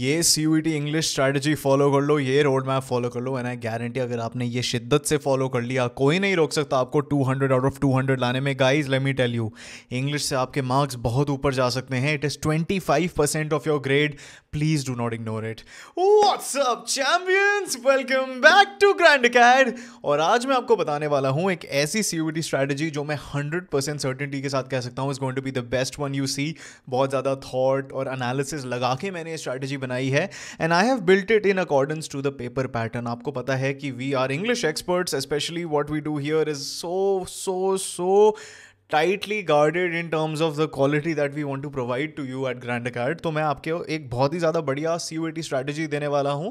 ये C U T English strategy follow कर लो ये रोड मैप फॉलो कर लो एंड आई गारंटी अगर आपने ये शिद्दत से फॉलो कर लिया कोई नहीं रोक सकता आपको 200 आउट ऑफ 200 लाने में guys let me tell you English से आपके मार्क्स बहुत ऊपर जा सकते हैं it is 25 percent of your grade please do not ignore it what's up champions welcome back to grand cad और आज मैं आपको बताने वाला हूँ एक ऐसी सी यू टी स्ट्रैटेजी जो मैं हंड्रेड परसेंट सर्टेनिटी के साथ कह सकता हूँ is going to be the best one you see बहुत ज़्यादा थॉट और एनालिसिस लगा के मैंने ये स्ट्रैटेजी बनाई है and I have built it in accordance to the paper pattern आपको पता है कि we are English experts specially what we do here is so so so Tightly guarded in terms of the quality that we want to provide to you at Grand Card. तो मैं आपके एक बहुत ही ज़्यादा बढ़िया सी यू स्ट्रैटेजी देने वाला हूँ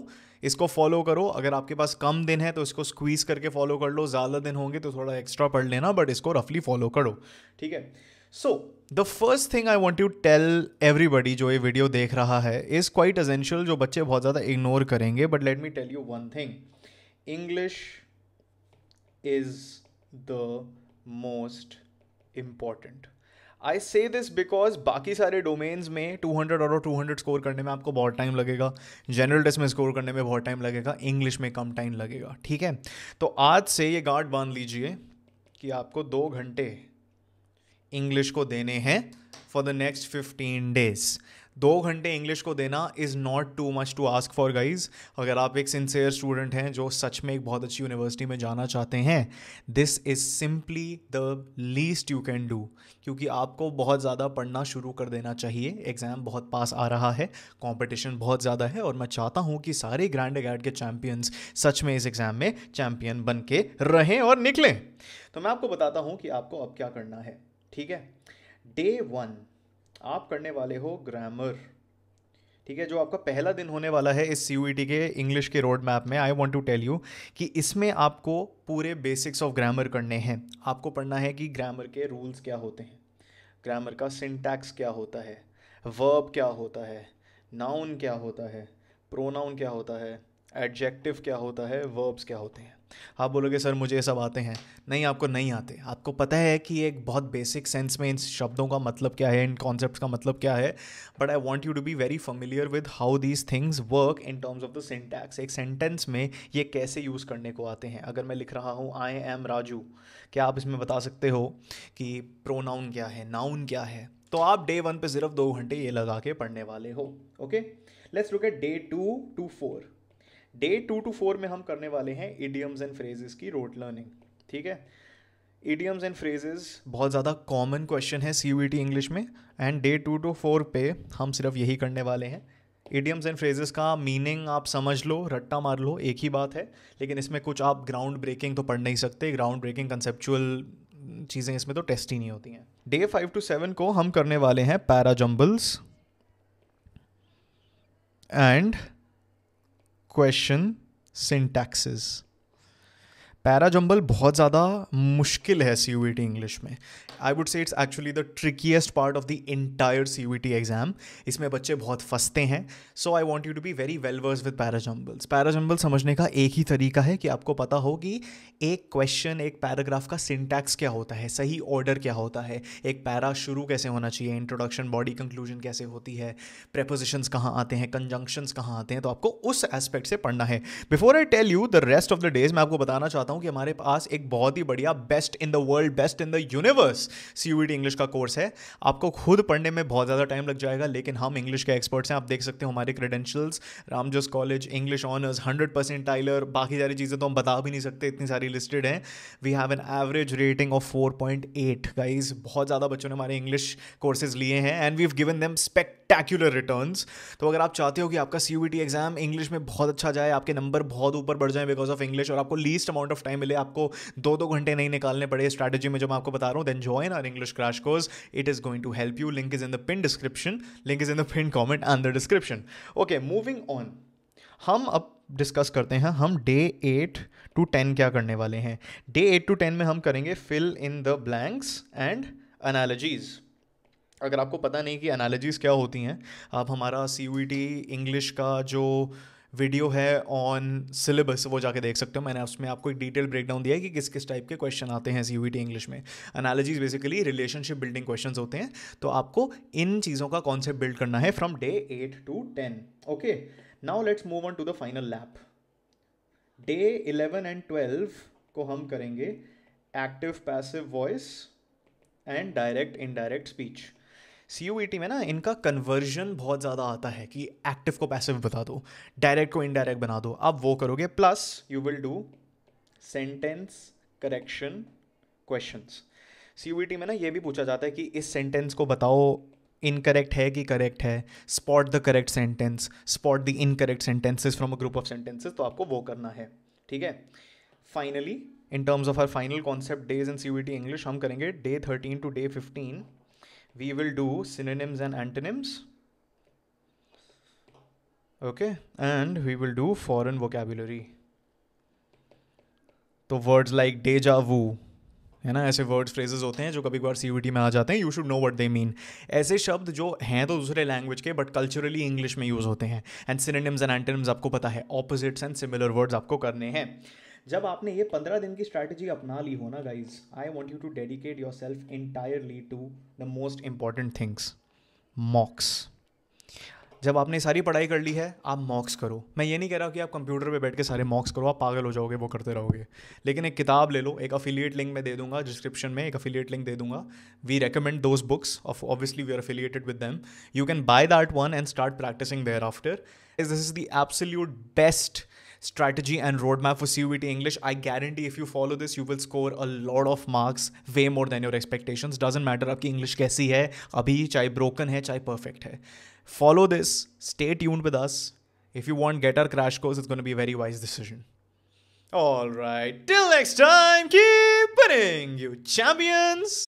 इसको फॉलो करो अगर आपके पास कम दिन है तो इसको स्क्वीज़ करके फॉलो कर लो ज़्यादा दिन होंगे तो थोड़ा एक्स्ट्रा पढ़ लेना बट इसको रफली फॉलो करो ठीक है so the first thing I want you tell everybody जो ये वीडियो देख रहा है इज़ क्वाइट अजेंशियल जो बच्चे बहुत ज़्यादा इग्नोर करेंगे but let me tell you one thing English is the most important I say this because बाकी सारे डोमेन्स में 200 और टू हंड्रेड स्कोर करने में आपको बहुत टाइम लगेगा जनरल टेस्ट में स्कोर करने में बहुत टाइम लगेगा इंग्लिश में कम टाइम लगेगा ठीक है तो आज से ये गार्ड बांध लीजिए कि आपको दो घंटे इंग्लिश को देने हैं for the next fifteen days दो घंटे इंग्लिश को देना is not too much to ask for guys अगर आप एक सिंसियर स्टूडेंट हैं जो सच में एक बहुत अच्छी यूनिवर्सिटी में जाना चाहते हैं this is simply the least you can do क्योंकि आपको बहुत ज़्यादा पढ़ना शुरू कर देना चाहिए एग्ज़ाम बहुत पास आ रहा है कॉम्पिटिशन बहुत ज़्यादा है और मैं चाहता हूँ कि सारे ग्रैंड अगैड के चैम्पियंस सच में इस एग्ज़ाम में चैम्पियन बन के रहें और निकलें तो मैं आपको बताता हूँ कि आपको अब क्या करना है ठीक है डे वन आप करने वाले हो ग्रामर ठीक है जो आपका पहला दिन होने वाला है इस सी e के इंग्लिश के रोड मैप में I want to tell you कि इसमें आपको पूरे बेसिक्स ऑफ ग्रामर करने हैं आपको पढ़ना है कि ग्रामर के रूल्स क्या होते हैं ग्रामर का सिंटैक्स क्या होता है वर्ब क्या होता है नाउन क्या होता है प्रोनाउन क्या होता है एडजेक्टिव क्या होता है वर्ब्स क्या होते हैं आप बोलोगे सर मुझे ये सब आते हैं नहीं आपको नहीं आते आपको पता है कि एक बहुत बेसिक सेंस में इन शब्दों का मतलब क्या है इन कॉन्सेप्ट का मतलब क्या है but I want you to be very familiar with how these things work in terms of the syntax एक सेंटेंस में ये कैसे यूज़ करने को आते हैं अगर मैं लिख रहा हूँ आई एम राजू क्या आप इसमें बता सकते हो कि प्रोनाउन क्या है नाउन क्या है तो आप डे वन पे सिर्फ दो घंटे ये लगा के पढ़ने वाले हो okay let's look at day two to four day two to four में हम करने वाले हैं इडियम्स एंड फ्रेजेस की रोट लर्निंग ठीक है इडियम्स एंड फ्रेजेस बहुत ज़्यादा कॉमन क्वेश्चन है सी यू टी इंग्लिश में and day two to four पे हम सिर्फ यही करने वाले हैं इडियम्स एंड फ्रेजेस का मीनिंग आप समझ लो रट्टा मार लो एक ही बात है लेकिन इसमें कुछ आप ग्राउंड ब्रेकिंग तो पढ़ नहीं सकते ग्राउंड ब्रेकिंग कंसेप्चुअल चीज़ें इसमें तो टेस्ट ही नहीं होती हैं डे फाइव टू सेवन को हम करने वाले हैं para jumbles and question syntaxes. Para jumble बहुत ज़्यादा मुश्किल है सी यू टी इंग्लिश में I would say it's actually the trickiest part of the entire C you CUET exam इसमें बच्चे बहुत फंसते हैं so I want you to be very well versed with para jumbles para jumble समझने का एक ही तरीका है कि आपको पता हो कि एक क्वेश्चन एक पैराग्राफ का सिंटैक्स क्या होता है सही ऑर्डर क्या होता है एक पैरा शुरू कैसे होना चाहिए इंट्रोडक्शन बॉडी कंक्लूजन कैसे होती है प्रेपोजिशंस कहाँ आते हैं कंजंक्शंस कहाँ आते हैं तो आपको उस एस्पेक्ट से पढ़ना है before I tell you the rest of the days मैं आपको बताना चाहता हूँ कि हमारे पास एक बहुत ही बढ़िया best in the world best in the universe C English का कोर्स है आपको खुद पढ़ने में बहुत ज़्यादा टाइम लग जाएगा लेकिन हम इंग्लिश के एक्सपर्ट्स हैं आप देख सकते हो हमारे credentials Ramjas college English honours hundred percent टाइलर बाकी सारी चीज़ें तो हम बता भी नहीं सकते इतनी सारी लिस्टेड हैं we have an average rating of four point eight guys बहुत ज़्यादा बच्चों ने हमारे इंग्लिश कोर्सेज लिए हैं and we have given them spectacular return तो अगर आप चाहते हो कि आपका सी एग्जाम इंग्लिश में बहुत अच्छा जाए आपके नंबर बहुत ऊपर बढ़ जाए बिकॉज ऑफ इंग्लिश और आपको least amount of of time मिले आपको दो दो घंटे नहीं निकालने पड़े स्ट्रैटेजी में जो मैं आपको बता रहा हूँ then join our English crash course it is going to help you link is in the pin description link is in the pin comment and the description okay moving on हम अब discuss करते हैं हम day eight to ten क्या करने वाले हैं day eight to ten में हम करेंगे fill in the blanks and analogies अगर आपको पता नहीं कि एनालॉजीज़ क्या होती हैं आप हमारा सी यू टी इंग्लिश का जो वीडियो है ऑन सिलेबस वो जाके देख सकते हो मैंने उसमें आपको एक डिटेल ब्रेकडाउन दिया है कि किस किस टाइप के क्वेश्चन आते हैं सी इंग्लिश e में analogies basically relationship building question होते हैं तो आपको इन चीज़ों का कॉन्सेप्ट बिल्ड करना है from day eight to ten okay now let's move on to the final lap day eleven and twelve को हम करेंगे active passive voice and direct indirect speech C e में ना इनका कन्वर्जन बहुत ज़्यादा आता है कि एक्टिव को पैसिव बता दो डायरेक्ट को इनडायरेक्ट बना दो आप वो करोगे plus you will do sentence correction question C में ना ये भी पूछा जाता है कि इस सेंटेंस को बताओ इनकरेक्ट है कि करेक्ट है spot the correct sentence spot the incorrect sentences from a group of sentences तो आपको वो करना है ठीक है finally in terms of our final concept days in C English हम करेंगे day thirteen to day fifteen we will do synonyms and antonyms okay and we will do foreign vocabulary तो वर्ड्स लाइक डेजा वू है ना ऐसे words phrases होते हैं जो कभी कभार सी में आ जाते हैं you should know what they mean ऐसे शब्द जो हैं तो दूसरे लैंग्वेज के बट कल्चरली इंग्लिश में यूज़ होते हैं एंड सिनेनिम्स एंड एंटेनिम्स आपको पता है ऑपोजिट्स एंड सिमिलर वर्ड्स आपको करने हैं जब आपने ये पंद्रह दिन की स्ट्रैटेजी अपना ली हो ना guys I want you to dedicate yourself entirely to the most important things mocks जब आपने सारी पढ़ाई कर ली है आप मॉक्स करो मैं ये नहीं कह रहा कि आप कंप्यूटर पे बैठ के सारे मॉक्स करो आप पागल हो जाओगे वो करते रहोगे लेकिन एक किताब ले लो एक अफिलिएट लिंक मैं दे दूंगा डिस्क्रिप्शन में एक अफिलिएट लिंक दे दूंगा we recommend those books of obviously we are affiliated with them you can buy that one and start practicing thereafter is this is the absolute best strategy and roadmap for CUET English. I guarantee if you follow this, you will score a lot of marks, way more than your expectations. Doesn't matter your English कैसी है अभी चाहे broken or perfect है. Follow this. Stay tuned with us. If you want get our crash course, it's going to be a very wise decision. All right. Till next time, keep winning, you champions.